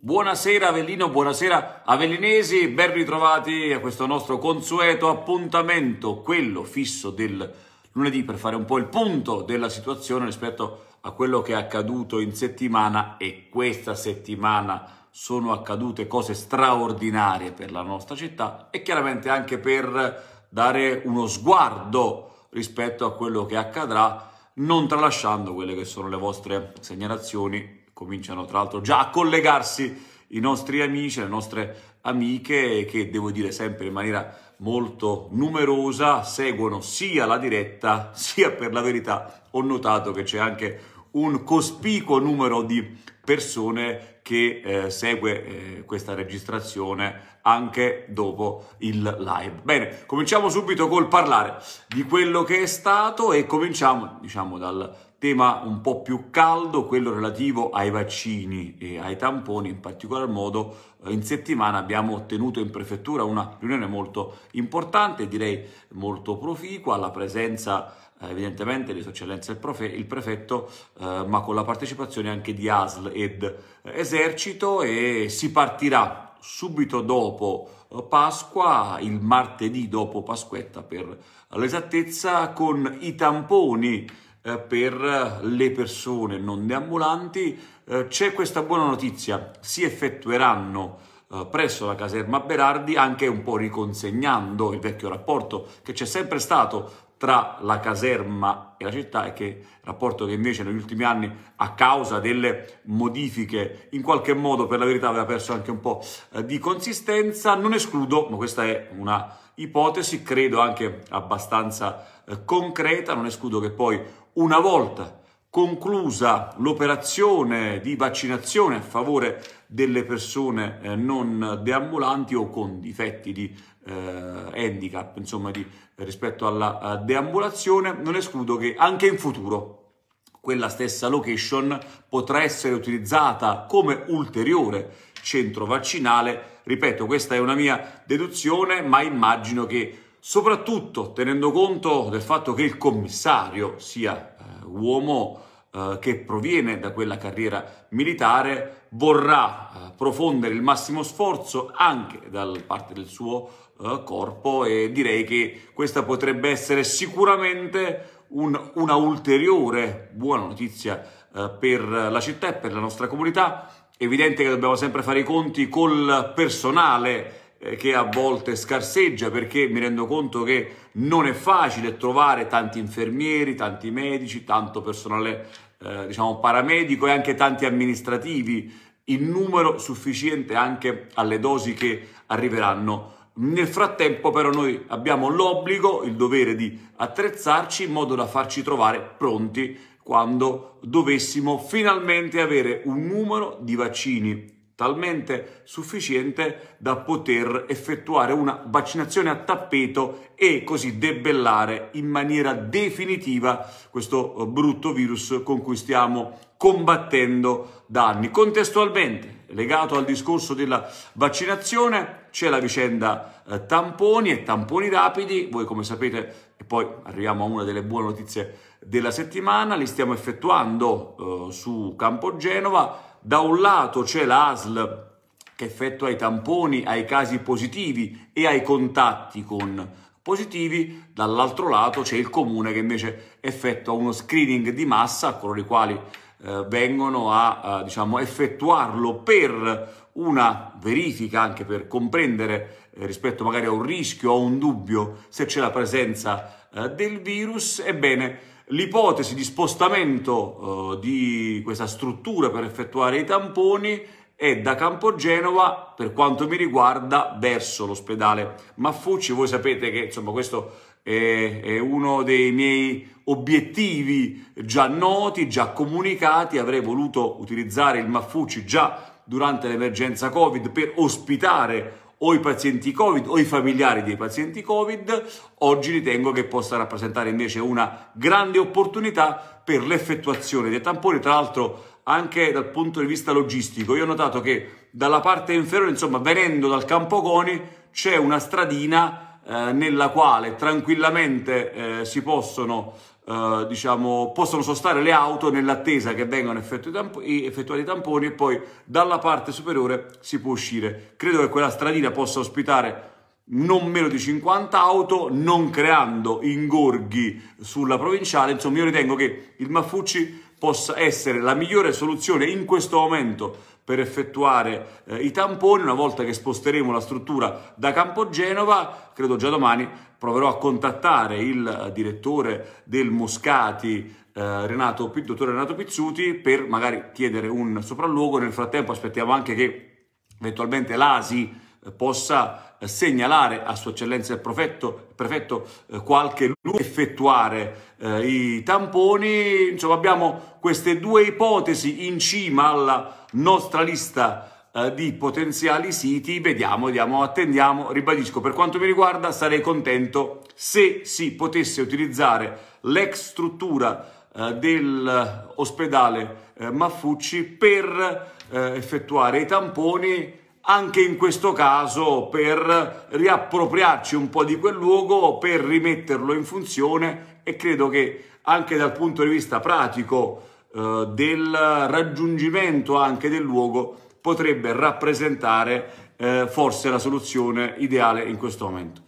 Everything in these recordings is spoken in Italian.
Buonasera Avellino, buonasera Avellinesi, ben ritrovati a questo nostro consueto appuntamento, quello fisso del lunedì per fare un po' il punto della situazione rispetto a quello che è accaduto in settimana e questa settimana sono accadute cose straordinarie per la nostra città e chiaramente anche per dare uno sguardo rispetto a quello che accadrà, non tralasciando quelle che sono le vostre segnalazioni cominciano tra l'altro già a collegarsi i nostri amici, le nostre amiche che devo dire sempre in maniera molto numerosa seguono sia la diretta sia per la verità ho notato che c'è anche un cospicuo numero di persone che eh, segue eh, questa registrazione anche dopo il live. Bene, cominciamo subito col parlare di quello che è stato e cominciamo diciamo dal tema un po' più caldo, quello relativo ai vaccini e ai tamponi, in particolar modo eh, in settimana abbiamo ottenuto in prefettura una riunione molto importante, direi molto proficua, alla presenza eh, evidentemente di Sua Eccellenza il, profe, il prefetto, eh, ma con la partecipazione anche di ASL ed eh, Esercito e si partirà subito dopo Pasqua, il martedì dopo Pasquetta per l'esattezza, con i tamponi eh, per eh, le persone non deambulanti. Eh, c'è questa buona notizia, si effettueranno presso la caserma Berardi anche un po' riconsegnando il vecchio rapporto che c'è sempre stato tra la caserma e la città e che rapporto che invece negli ultimi anni a causa delle modifiche in qualche modo per la verità aveva perso anche un po' di consistenza non escludo ma questa è una ipotesi credo anche abbastanza concreta non escludo che poi una volta conclusa l'operazione di vaccinazione a favore delle persone eh, non deambulanti o con difetti di eh, handicap, insomma di, rispetto alla eh, deambulazione, non escludo che anche in futuro quella stessa location potrà essere utilizzata come ulteriore centro vaccinale. Ripeto, questa è una mia deduzione, ma immagino che soprattutto tenendo conto del fatto che il commissario sia eh, uomo eh, che proviene da quella carriera militare, vorrà eh, profondere il massimo sforzo anche da parte del suo eh, corpo e direi che questa potrebbe essere sicuramente un, una ulteriore buona notizia eh, per la città e per la nostra comunità. È Evidente che dobbiamo sempre fare i conti col personale eh, che a volte scarseggia perché mi rendo conto che non è facile trovare tanti infermieri, tanti medici, tanto personale eh, diciamo paramedico e anche tanti amministrativi in numero sufficiente anche alle dosi che arriveranno. Nel frattempo però noi abbiamo l'obbligo, il dovere di attrezzarci in modo da farci trovare pronti quando dovessimo finalmente avere un numero di vaccini talmente sufficiente da poter effettuare una vaccinazione a tappeto e così debellare in maniera definitiva questo eh, brutto virus con cui stiamo combattendo da anni. Contestualmente, legato al discorso della vaccinazione, c'è la vicenda eh, tamponi e tamponi rapidi, voi come sapete, e poi arriviamo a una delle buone notizie della settimana, li stiamo effettuando eh, su Campo Genova. Da un lato c'è l'ASL che effettua i tamponi ai casi positivi e ai contatti con positivi, dall'altro lato c'è il comune che invece effettua uno screening di massa a coloro i quali eh, vengono a, a diciamo, effettuarlo per una verifica anche per comprendere eh, rispetto magari a un rischio o a un dubbio se c'è la presenza eh, del virus, ebbene l'ipotesi di spostamento eh, di questa struttura per effettuare i tamponi è da Campogenova, per quanto mi riguarda, verso l'ospedale Maffucci. Voi sapete che insomma, questo è, è uno dei miei obiettivi già noti, già comunicati. Avrei voluto utilizzare il Maffucci già durante l'emergenza Covid per ospitare o i pazienti Covid o i familiari dei pazienti Covid, oggi ritengo che possa rappresentare invece una grande opportunità per l'effettuazione dei tamponi, tra l'altro anche dal punto di vista logistico. Io ho notato che dalla parte inferiore, insomma, venendo dal Campogoni, c'è una stradina eh, nella quale tranquillamente eh, si possono, eh, diciamo, possono sostare le auto nell'attesa che vengano effettuati i tamponi e poi dalla parte superiore si può uscire. Credo che quella stradina possa ospitare non meno di 50 auto, non creando ingorghi sulla provinciale. Insomma, io ritengo che il Maffucci possa essere la migliore soluzione in questo momento per effettuare eh, i tamponi. Una volta che sposteremo la struttura da Campo Genova, credo già domani proverò a contattare il eh, direttore del Moscati, eh, Renato, dottor Renato Pizzuti, per magari chiedere un sopralluogo. Nel frattempo aspettiamo anche che eventualmente l'ASI possa eh, segnalare a Sua Eccellenza il prefetto, il prefetto eh, qualche luce, effettuare eh, i tamponi. Insomma, abbiamo queste due ipotesi in cima alla nostra lista eh, di potenziali siti. Vediamo, vediamo, attendiamo. Ribadisco, per quanto mi riguarda, sarei contento se si potesse utilizzare l'ex struttura eh, dell'ospedale Maffucci per effettuare i tamponi anche in questo caso per riappropriarci un po' di quel luogo, per rimetterlo in funzione e credo che anche dal punto di vista pratico eh, del raggiungimento anche del luogo potrebbe rappresentare eh, forse la soluzione ideale in questo momento.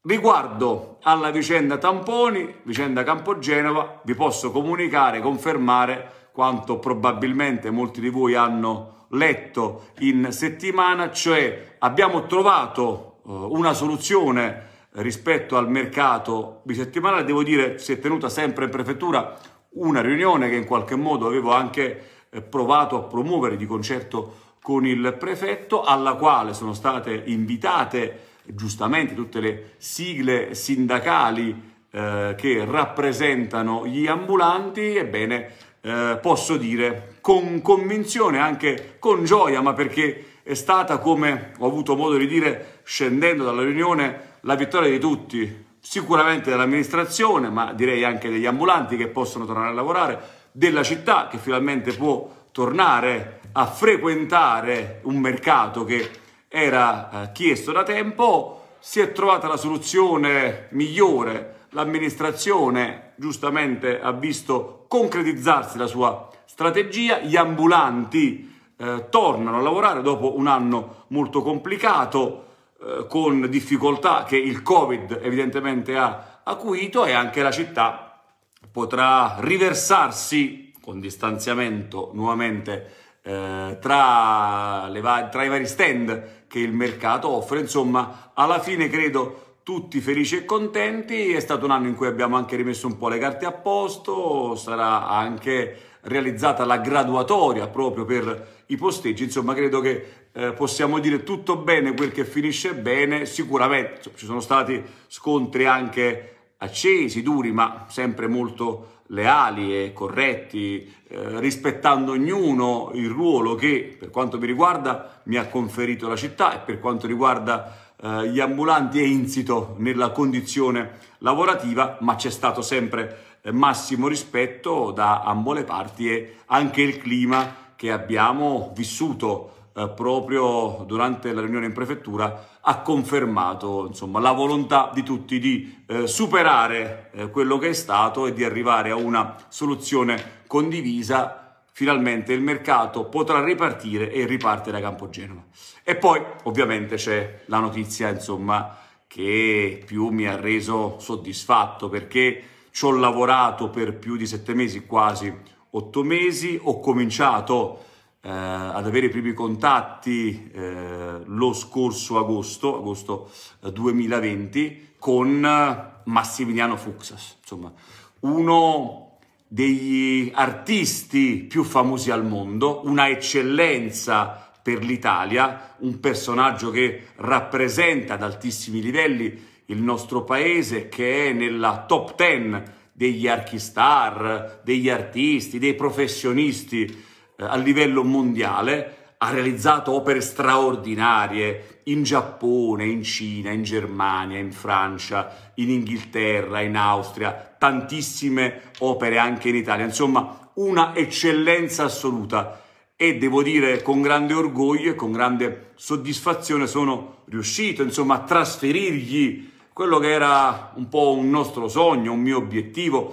Riguardo alla vicenda Tamponi, vicenda Campogenova, vi posso comunicare, confermare quanto probabilmente molti di voi hanno letto in settimana, cioè abbiamo trovato eh, una soluzione rispetto al mercato bisettimanale, devo dire si è tenuta sempre in prefettura una riunione che in qualche modo avevo anche eh, provato a promuovere di concerto con il prefetto, alla quale sono state invitate giustamente tutte le sigle sindacali eh, che rappresentano gli ambulanti, ebbene eh, posso dire con convinzione, anche con gioia, ma perché è stata, come ho avuto modo di dire scendendo dalla riunione, la vittoria di tutti, sicuramente dell'amministrazione, ma direi anche degli ambulanti che possono tornare a lavorare, della città che finalmente può tornare a frequentare un mercato che era eh, chiesto da tempo si è trovata la soluzione migliore, l'amministrazione giustamente ha visto concretizzarsi la sua strategia, gli ambulanti eh, tornano a lavorare dopo un anno molto complicato, eh, con difficoltà che il Covid evidentemente ha acuito e anche la città potrà riversarsi con distanziamento nuovamente eh, tra, va tra i vari stand che il mercato offre. Insomma, alla fine credo tutti felici e contenti. È stato un anno in cui abbiamo anche rimesso un po' le carte a posto, sarà anche realizzata la graduatoria proprio per i posteggi. Insomma, credo che eh, possiamo dire tutto bene quel che finisce bene. Sicuramente insomma, ci sono stati scontri anche accesi, duri, ma sempre molto leali e corretti, eh, rispettando ognuno il ruolo che per quanto mi riguarda mi ha conferito la città e per quanto riguarda eh, gli ambulanti è insito nella condizione lavorativa, ma c'è stato sempre eh, massimo rispetto da ambo le parti e anche il clima che abbiamo vissuto eh, proprio durante la riunione in prefettura ha confermato insomma, la volontà di tutti di eh, superare eh, quello che è stato e di arrivare a una soluzione condivisa. Finalmente il mercato potrà ripartire e riparte da Campogenova. E poi ovviamente c'è la notizia insomma, che più mi ha reso soddisfatto perché ci ho lavorato per più di sette mesi, quasi otto mesi, ho cominciato eh, ad avere i primi contatti eh, lo scorso agosto, agosto 2020, eh, con eh, Massimiliano Fuxas, insomma, uno degli artisti più famosi al mondo, una eccellenza per l'Italia, un personaggio che rappresenta ad altissimi livelli il nostro paese, che è nella top ten degli archistar, degli artisti, dei professionisti eh, a livello mondiale, ha realizzato opere straordinarie in Giappone, in Cina, in Germania, in Francia, in Inghilterra, in Austria, tantissime opere anche in Italia, insomma una eccellenza assoluta e devo dire con grande orgoglio e con grande soddisfazione sono riuscito insomma a trasferirgli quello che era un po' un nostro sogno, un mio obiettivo,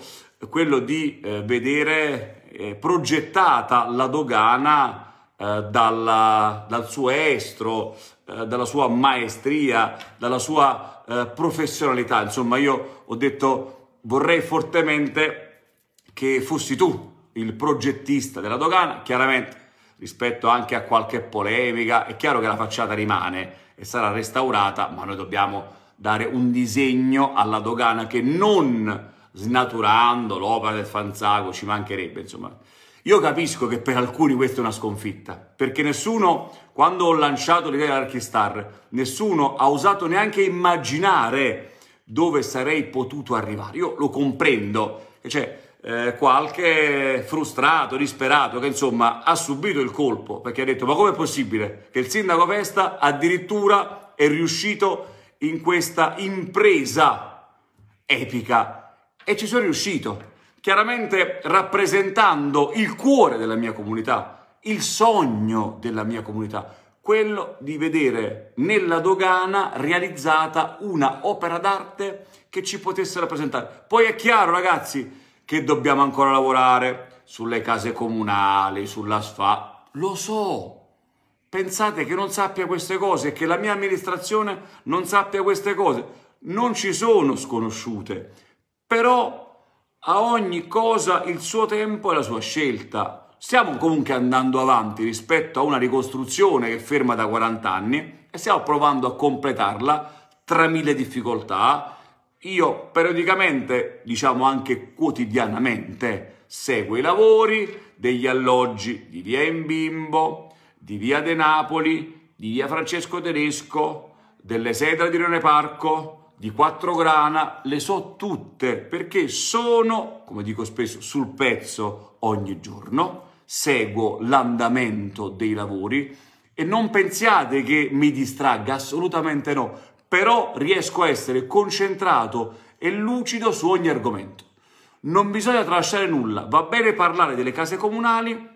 quello di eh, vedere eh, progettata la dogana eh, dalla, dal suo estro, eh, dalla sua maestria, dalla sua eh, professionalità. Insomma, io ho detto vorrei fortemente che fossi tu il progettista della dogana, chiaramente rispetto anche a qualche polemica, è chiaro che la facciata rimane e sarà restaurata, ma noi dobbiamo dare un disegno alla dogana che non snaturando l'opera del Fanzago, ci mancherebbe, insomma. Io capisco che per alcuni questa è una sconfitta, perché nessuno, quando ho lanciato l'idea dell'Archistar, nessuno ha osato neanche immaginare dove sarei potuto arrivare. Io lo comprendo, c'è eh, qualche frustrato, disperato, che insomma ha subito il colpo, perché ha detto ma com'è possibile che il sindaco Pesta addirittura è riuscito in questa impresa epica e ci sono riuscito, chiaramente rappresentando il cuore della mia comunità, il sogno della mia comunità, quello di vedere nella dogana realizzata una opera d'arte che ci potesse rappresentare. Poi è chiaro ragazzi che dobbiamo ancora lavorare sulle case comunali, sulla sfa, lo so, pensate che non sappia queste cose, che la mia amministrazione non sappia queste cose. Non ci sono sconosciute, però a ogni cosa il suo tempo e la sua scelta. Stiamo comunque andando avanti rispetto a una ricostruzione che ferma da 40 anni e stiamo provando a completarla tra mille difficoltà. Io periodicamente, diciamo anche quotidianamente, seguo i lavori degli alloggi di via Imbimbo, di via De Napoli, di via Francesco Tedesco, delle Sedra di Rione Parco, di quattro grana le so tutte perché sono, come dico spesso, sul pezzo ogni giorno, seguo l'andamento dei lavori e non pensiate che mi distragga, assolutamente no, però riesco a essere concentrato e lucido su ogni argomento. Non bisogna tralasciare nulla, va bene parlare delle case comunali,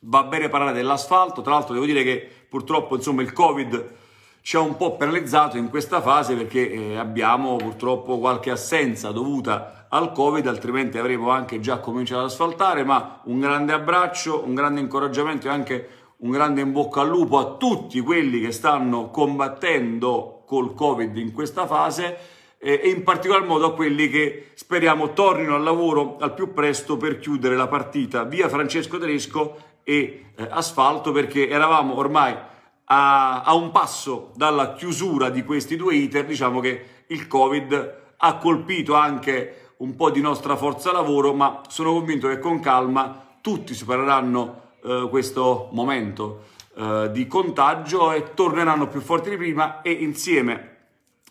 va bene parlare dell'asfalto, tra l'altro devo dire che purtroppo insomma il Covid ci ha un po' paralizzato in questa fase perché eh, abbiamo purtroppo qualche assenza dovuta al Covid, altrimenti avremmo anche già cominciato ad asfaltare, ma un grande abbraccio, un grande incoraggiamento e anche un grande in bocca al lupo a tutti quelli che stanno combattendo col Covid in questa fase eh, e in particolar modo a quelli che speriamo tornino al lavoro al più presto per chiudere la partita via Francesco Tedesco e eh, Asfalto perché eravamo ormai a, a un passo dalla chiusura di questi due iter, diciamo che il Covid ha colpito anche un po' di nostra forza lavoro, ma sono convinto che con calma tutti supereranno eh, questo momento eh, di contagio e torneranno più forti di prima e insieme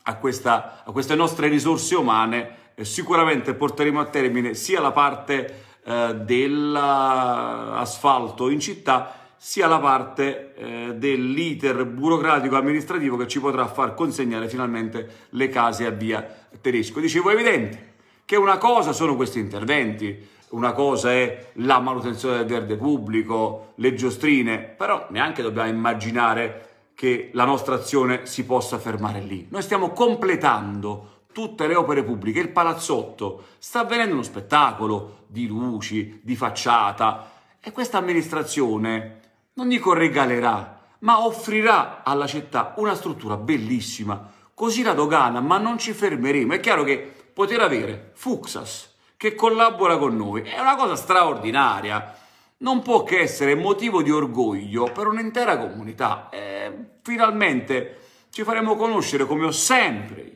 a, questa, a queste nostre risorse umane eh, sicuramente porteremo a termine sia la parte eh, dell'asfalto in città sia la parte eh, dell'iter burocratico amministrativo che ci potrà far consegnare finalmente le case a via Tedesco. Dicevo, è evidente che una cosa sono questi interventi, una cosa è la manutenzione del verde pubblico, le giostrine, però neanche dobbiamo immaginare che la nostra azione si possa fermare lì. Noi stiamo completando tutte le opere pubbliche, il palazzotto, sta avvenendo uno spettacolo di luci, di facciata e questa amministrazione non dico regalerà, ma offrirà alla città una struttura bellissima. Così la dogana, ma non ci fermeremo. È chiaro che poter avere Fuxas che collabora con noi è una cosa straordinaria. Non può che essere motivo di orgoglio per un'intera comunità. E eh, finalmente ci faremo conoscere come ho sempre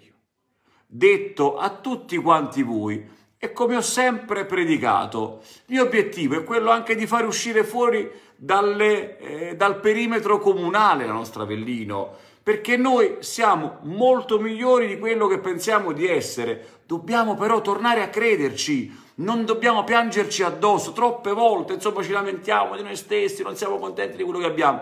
detto a tutti quanti voi e come ho sempre predicato. Il mio obiettivo è quello anche di far uscire fuori dalle, eh, dal perimetro comunale la nostra Avellino, perché noi siamo molto migliori di quello che pensiamo di essere. Dobbiamo però tornare a crederci, non dobbiamo piangerci addosso. Troppe volte, insomma, ci lamentiamo di noi stessi, non siamo contenti di quello che abbiamo.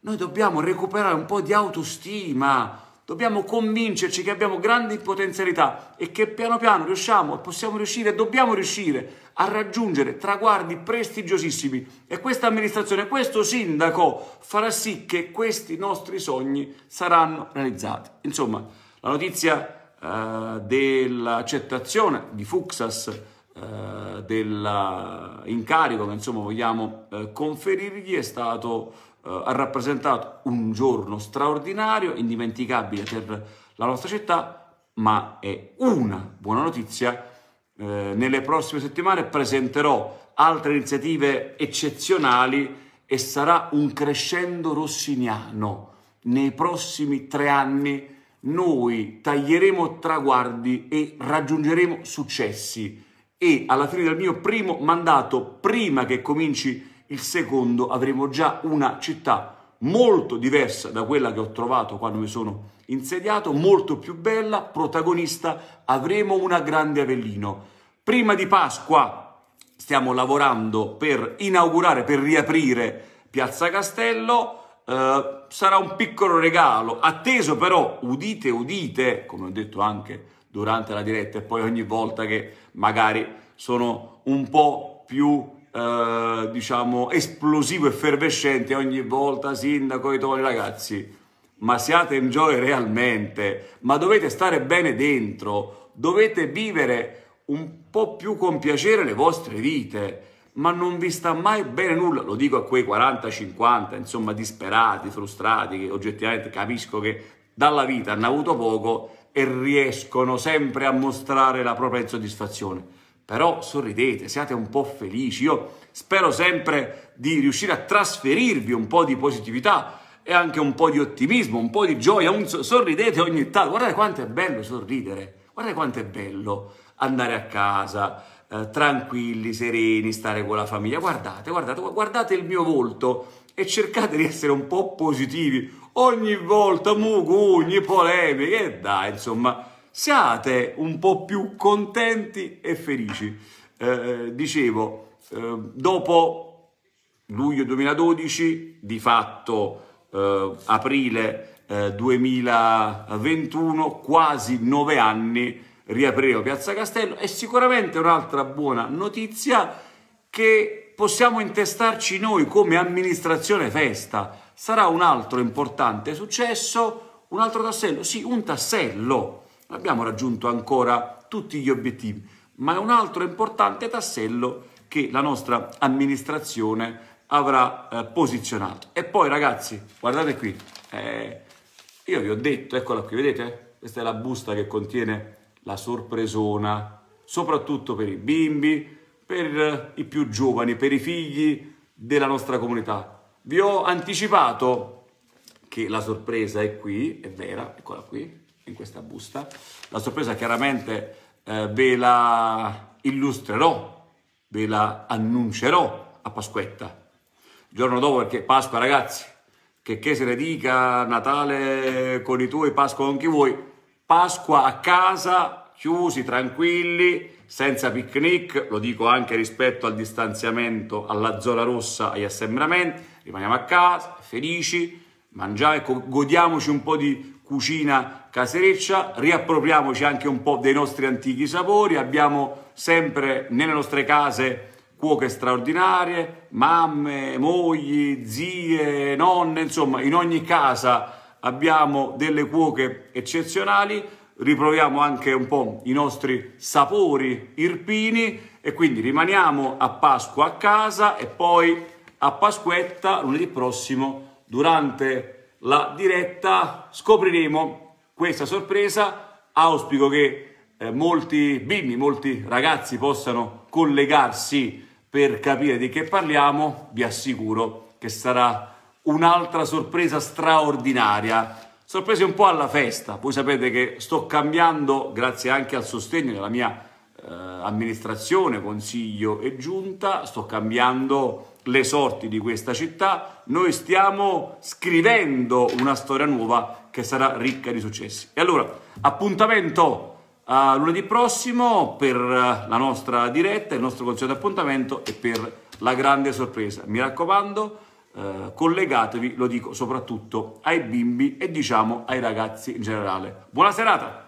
Noi dobbiamo recuperare un po' di autostima, dobbiamo convincerci che abbiamo grandi potenzialità e che piano piano riusciamo, possiamo riuscire e dobbiamo riuscire a raggiungere traguardi prestigiosissimi e questa amministrazione, questo sindaco farà sì che questi nostri sogni saranno realizzati. Insomma, la notizia eh, dell'accettazione di Fuxas eh, dell'incarico che insomma vogliamo eh, conferirgli è stato eh, ha rappresentato un giorno straordinario, indimenticabile per la nostra città, ma è una buona notizia. Eh, nelle prossime settimane presenterò altre iniziative eccezionali e sarà un crescendo rossiniano. Nei prossimi tre anni noi taglieremo traguardi e raggiungeremo successi e alla fine del mio primo mandato, prima che cominci il secondo avremo già una città molto diversa da quella che ho trovato quando mi sono insediato, molto più bella, protagonista, avremo una grande Avellino. Prima di Pasqua stiamo lavorando per inaugurare, per riaprire Piazza Castello, eh, sarà un piccolo regalo, atteso però, udite, udite, come ho detto anche durante la diretta e poi ogni volta che magari sono un po' più eh, diciamo, esplosivo, effervescente ogni volta, sindaco, e toni, ragazzi, ma siate in gioia realmente, ma dovete stare bene dentro, dovete vivere un po' più con piacere le vostre vite, ma non vi sta mai bene nulla, lo dico a quei 40-50, insomma, disperati, frustrati, che oggettivamente capisco che dalla vita hanno avuto poco e riescono sempre a mostrare la propria insoddisfazione però sorridete, siate un po' felici. Io spero sempre di riuscire a trasferirvi un po' di positività e anche un po' di ottimismo, un po' di gioia, un... sorridete ogni tanto. Guardate quanto è bello sorridere, guardate quanto è bello andare a casa, eh, tranquilli, sereni, stare con la famiglia. Guardate, guardate, guardate il mio volto e cercate di essere un po' positivi ogni volta, mugugni, polemiche, dai, insomma siate un po' più contenti e felici. Eh, eh dicevo, eh, dopo luglio 2012, di fatto eh, aprile 2021, eh, quasi nove anni, riapriremo Piazza Castello e sicuramente un'altra buona notizia che possiamo intestarci noi come amministrazione festa. Sarà un altro importante successo, un altro tassello, sì, un tassello non abbiamo raggiunto ancora tutti gli obiettivi, ma è un altro importante tassello che la nostra amministrazione avrà eh, posizionato. E poi ragazzi, guardate qui, eh, io vi ho detto, eccola qui, vedete? Questa è la busta che contiene la sorpresona, soprattutto per i bimbi, per eh, i più giovani, per i figli della nostra comunità. Vi ho anticipato che la sorpresa è qui, è vera, eccola qui, in questa busta. La sorpresa chiaramente eh, ve la illustrerò, ve la annuncerò a Pasquetta. Il giorno dopo perché Pasqua ragazzi, che, che se ne dica Natale con i tuoi, Pasqua con chi vuoi, Pasqua a casa, chiusi, tranquilli, senza picnic, lo dico anche rispetto al distanziamento, alla zona rossa, agli assembramenti, rimaniamo a casa, felici, mangiamo, ecco, godiamoci un po' di cucina casereccia, riappropriamoci anche un po' dei nostri antichi sapori, abbiamo sempre nelle nostre case cuoche straordinarie, mamme, mogli, zie, nonne, insomma in ogni casa abbiamo delle cuoche eccezionali, riproviamo anche un po' i nostri sapori irpini e quindi rimaniamo a Pasqua a casa e poi a Pasquetta lunedì prossimo durante la diretta scopriremo questa sorpresa. Auspico che eh, molti bimbi, molti ragazzi possano collegarsi per capire di che parliamo. Vi assicuro che sarà un'altra sorpresa straordinaria. Sorprese un po' alla festa, voi sapete che sto cambiando, grazie anche al sostegno della mia eh, amministrazione, consiglio e giunta, sto cambiando le sorti di questa città, noi stiamo scrivendo una storia nuova che sarà ricca di successi. E allora, appuntamento a eh, lunedì prossimo per eh, la nostra diretta, il nostro consiglio di appuntamento e per la grande sorpresa. Mi raccomando, eh, collegatevi, lo dico soprattutto ai bimbi e diciamo ai ragazzi in generale. Buona serata!